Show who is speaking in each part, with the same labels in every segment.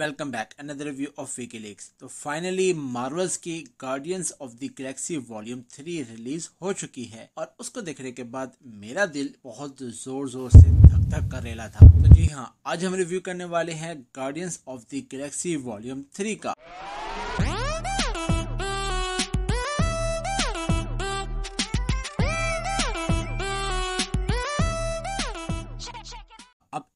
Speaker 1: welcome back another review of वीकी तो finally Marvel's की Guardians of the Galaxy volume three release हो चुकी है और उसको देखने के बाद मेरा दिल बहुत जोर जोर से धक धक कर रेला था तो जी हाँ आज हम रिव्यू करने वाले हैं Guardians of the Galaxy volume three का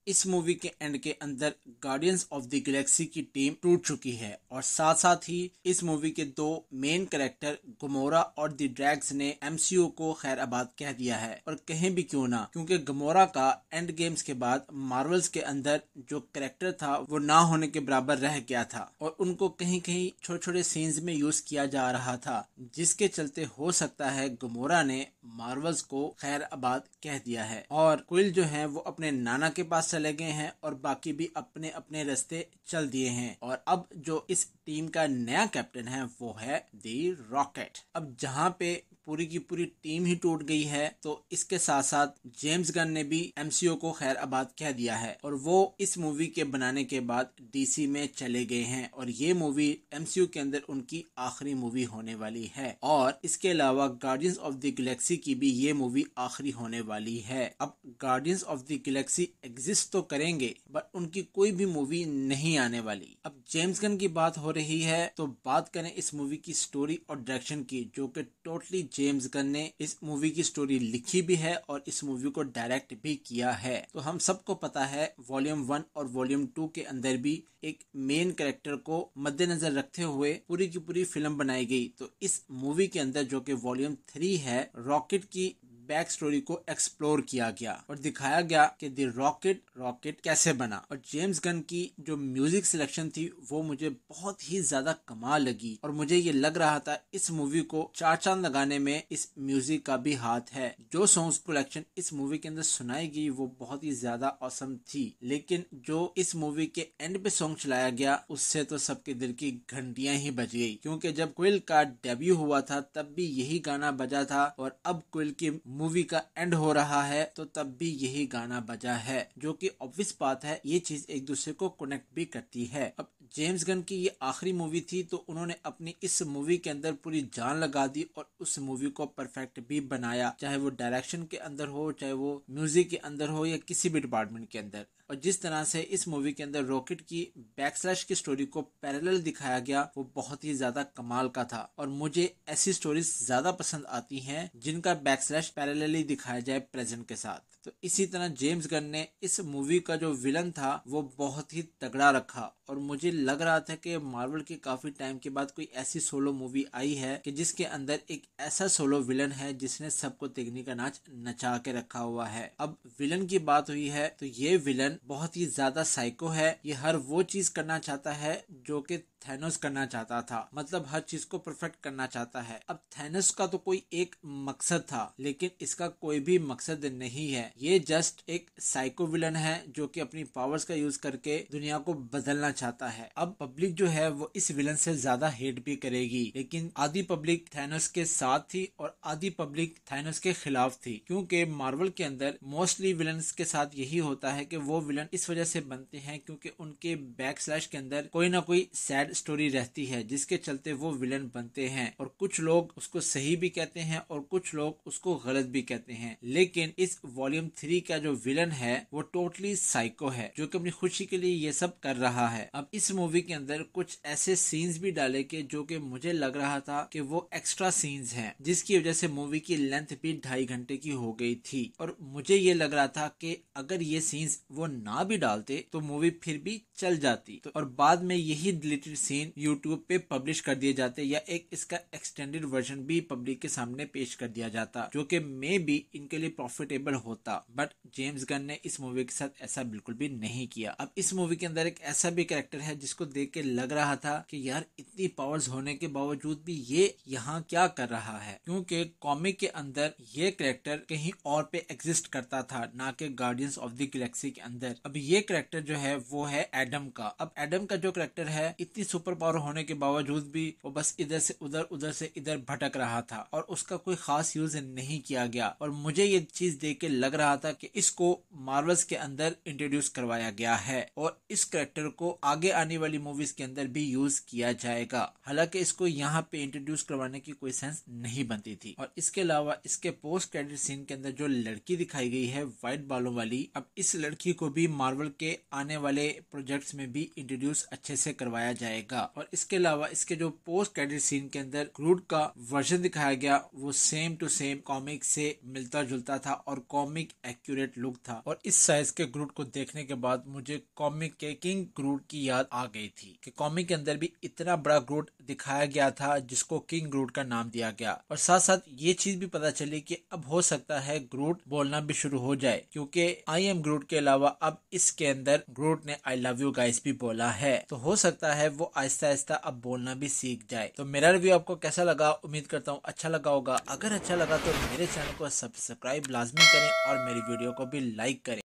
Speaker 1: इस मूवी के एंड के अंदर गार्डियंस ऑफ द गैलेक्सी की टीम टूट चुकी है और साथ साथ ही इस मूवी के दो मेन कैरेक्टर गमोरा और द ड्रैग्स ने एमसीयू को खैर आबाद कह दिया है और कहें भी क्यों ना क्योंकि गमोरा का एंड गेम्स के बाद मार्वल्स के अंदर जो कैरेक्टर था वो ना होने के बराबर रह गया था और उनको कहीं कहीं छोटे छोटे सीन्स में यूज किया जा रहा था जिसके चलते हो सकता है गमोरा ने मार्वल्स को खैर आबाद कह दिया है और कुल जो है वो अपने नाना के पास चले गए हैं और बाकी भी अपने अपने रास्ते चल दिए हैं और अब जो इस टीम का नया कैप्टन है वो है दी रॉकेट अब जहाँ पे पूरी की पूरी टीम ही टूट गई है तो इसके साथ साथ जेम्स गन ने भी एमसीओ को खैर आबाद कह दिया है और वो इस मूवी के बनाने के बाद डीसी में चले गए हैं और ये मूवी एमसीयू के अंदर उनकी आखिरी मूवी होने वाली है और इसके अलावा गार्डियंस ऑफ द गैलेक्सी की भी ये मूवी आखिरी होने वाली है अब Guardians of the Galaxy exist तो करेंगे बट उनकी कोई भी मूवी नहीं आने वाली अब जेम्स गन की बात हो रही है तो बात करें इस मूवी की स्टोरी और डायरेक्शन की जो कि टोटली जेम्स गन ने इस मूवी की स्टोरी लिखी भी है और इस मूवी को डायरेक्ट भी किया है तो हम सबको पता है वॉल्यूम वन और वॉल्यूम टू के अंदर भी एक मेन कैरेक्टर को मद्देनजर रखते हुए पूरी की पूरी फिल्म बनाई गई तो इस मूवी के अंदर जो कि वॉल्यूम थ्री है रॉकेट की बैक स्टोरी को एक्सप्लोर किया गया और दिखाया गया कि द रॉकेट रॉकेट कैसे बना और जेम्स गन की जो म्यूजिक सिलेक्शन थी वो मुझे बहुत ही ज्यादा कमाल लगी और मुझे ये लग रहा था इस मूवी को चार चांद लगाने में इस म्यूजिक का भी हाथ है जो सॉन्ग कलेक्शन इस मूवी के अंदर सुनाई गई वो बहुत ही ज्यादा औसम थी लेकिन जो इस मूवी के एंड पे सॉन्ग चलाया गया उससे तो सबके दिल की घंटिया ही बज गई क्योंकि जब क्विल का डेब्यू हुआ था तब भी यही गाना बजा था और अब क्विल की मूवी का एंड हो रहा है तो तब भी यही गाना बजा है जो कि ऑब्वियस बात है ये चीज एक दूसरे को कनेक्ट भी करती है अब जेम्स गन की ये आखिरी मूवी थी तो उन्होंने अपनी इस मूवी के अंदर पूरी जान लगा दी और उस मूवी को परफेक्ट भी बनाया चाहे वो डायरेक्शन के अंदर हो चाहे वो म्यूजिक के अंदर हो या किसी भी डिपार्टमेंट के अंदर और जिस तरह से इस मूवी के अंदर रॉकेट की बैकस्लैश की स्टोरी को पैरेलल दिखाया गया वो बहुत ही ज्यादा कमाल का था और मुझे ऐसी स्टोरीज ज्यादा पसंद आती हैं जिनका बैकस्लैश पैरेलली दिखाया जाए प्रेजेंट के साथ तो इसी तरह जेम्स गन ने इस मूवी का जो विलन था वो बहुत ही तगड़ा रखा और मुझे लग रहा था कि मार्वल के काफी टाइम के बाद कोई ऐसी सोलो मूवी आई है कि जिसके अंदर एक ऐसा सोलो विलन है जिसने सबको तिगनी का नाच नचा के रखा हुआ है अब विलन की बात हुई है तो ये विलन बहुत ही ज्यादा साइको है ये हर वो चीज करना चाहता है जो कि थेनोस करना चाहता था मतलब हर चीज को परफेक्ट करना चाहता है अब थेनोस का तो कोई एक मकसद था लेकिन इसका कोई भी मकसद नहीं है ये जस्ट एक साइको विलन है जो कि अपनी पावर्स का यूज करके दुनिया को बदलना चाहता है अब पब्लिक जो है वो इस विलन से ज्यादा हेट भी करेगी लेकिन आधी पब्लिक थैनोस के साथ थी और आधी पब्लिक थैनोस के खिलाफ थी क्योंकि मार्वल के अंदर मोस्टली विलन के साथ यही होता है कि वो विलन इस वजह से बनते हैं क्योंकि उनके बैक स्लैश के अंदर कोई ना कोई सैड स्टोरी रहती है जिसके चलते वो विलन बनते हैं और कुछ लोग उसको सही भी कहते हैं और कुछ लोग उसको गलत भी कहते हैं लेकिन इस वॉल्यूम वॉल्यूम थ्री का जो विलन है वो टोटली साइको है जो कि अपनी खुशी के लिए ये सब कर रहा है अब इस मूवी के अंदर कुछ ऐसे सीन्स भी डाले के जो कि मुझे लग रहा था कि वो एक्स्ट्रा सीन्स हैं जिसकी वजह से मूवी की लेंथ भी ढाई घंटे की हो गई थी और मुझे ये लग रहा था कि अगर ये सीन्स वो ना भी डालते तो मूवी फिर भी चल जाती तो और बाद में यही डिलीटेड सीन यूट्यूब पे पब्लिश कर दिए जाते या एक इसका एक्सटेंडेड वर्जन भी पब्लिक के सामने पेश कर दिया जाता जो कि मे भी इनके लिए प्रॉफिटेबल होता था बट जेम्स गन ने इस मूवी के साथ ऐसा बिल्कुल भी नहीं किया अब इस मूवी के अंदर एक ऐसा भी कैरेक्टर है जिसको देख के लग रहा था कि यार इतनी पावर्स होने के बावजूद भी ये यहाँ क्या कर रहा है क्योंकि कॉमिक के अंदर ये कैरेक्टर कहीं और पे एग्जिस्ट करता था ना कि गार्डियंस ऑफ द गैलेक्सी के अंदर अब ये कैरेक्टर जो है वो है एडम का अब एडम का जो कैरेक्टर है इतनी सुपर पावर होने के बावजूद भी वो बस इधर से उधर उधर से इधर भटक रहा था और उसका कोई खास यूज नहीं किया गया और मुझे ये चीज देख के लग रहा रहा था कि इसको मार्वल्स के अंदर इंट्रोड्यूस करवाया गया है और इस करेक्टर को आगे आने वाली मूवीज के अंदर भी यूज किया जाएगा हालांकि इसको यहाँ पे इंट्रोड्यूस करवाने की कोई सेंस नहीं बनती थी और इसके अलावा इसके पोस्ट क्रेडिट सीन के अंदर जो लड़की दिखाई गई है व्हाइट बालों वाली अब इस लड़की को भी मार्वल के आने वाले प्रोजेक्ट में भी इंट्रोड्यूस अच्छे से करवाया जाएगा और इसके अलावा इसके जो पोस्ट क्रेडिट सीन के अंदर क्रूड का वर्जन दिखाया गया वो सेम टू सेम कॉमिक से मिलता जुलता था और कॉमिक कॉमिक एक्यूरेट लुक था और इस साइज के ग्रूट को देखने के बाद मुझे कॉमिक के किंग ग्रूट की याद आ गई थी कि कॉमिक के अंदर भी इतना बड़ा ग्रूट दिखाया गया था जिसको किंग ग्रूट का नाम दिया गया और साथ साथ ये चीज भी पता चली कि अब हो सकता है ग्रूट बोलना भी शुरू हो जाए क्योंकि आई एम ग्रूट के अलावा अब इसके अंदर ग्रूट ने आई लव यू गाइस भी बोला है तो हो सकता है वो आहिस्ता आहिस्ता अब बोलना भी सीख जाए तो मेरा रिव्यू आपको कैसा लगा उम्मीद करता हूँ अच्छा लगा होगा अगर अच्छा लगा तो मेरे चैनल को सब्सक्राइब लाजमी करें और मेरी वीडियो को भी लाइक करें